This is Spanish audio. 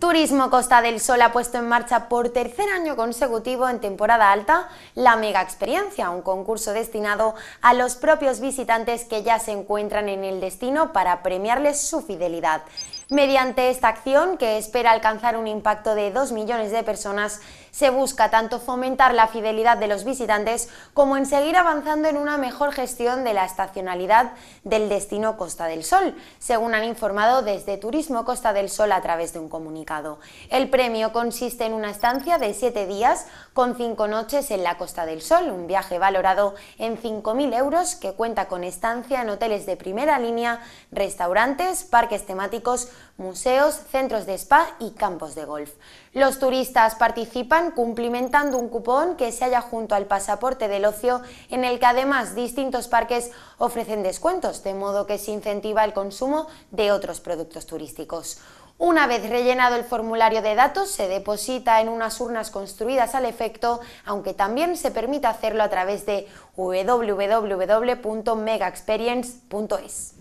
Turismo Costa del Sol ha puesto en marcha por tercer año consecutivo en temporada alta la Mega Experiencia, un concurso destinado a los propios visitantes que ya se encuentran en el destino para premiarles su fidelidad. Mediante esta acción, que espera alcanzar un impacto de 2 millones de personas, se busca tanto fomentar la fidelidad de los visitantes como en seguir avanzando en una mejor gestión de la estacionalidad del destino Costa del Sol, según han informado desde Turismo Costa del Sol a través de un comunicado. El premio consiste en una estancia de 7 días con 5 noches en la Costa del Sol, un viaje valorado en 5.000 euros que cuenta con estancia en hoteles de primera línea, restaurantes, parques temáticos, museos, centros de spa y campos de golf. Los turistas participan cumplimentando un cupón que se halla junto al pasaporte del ocio, en el que además distintos parques ofrecen descuentos, de modo que se incentiva el consumo de otros productos turísticos. Una vez rellenado el formulario de datos, se deposita en unas urnas construidas al efecto, aunque también se permite hacerlo a través de www.megaexperience.es.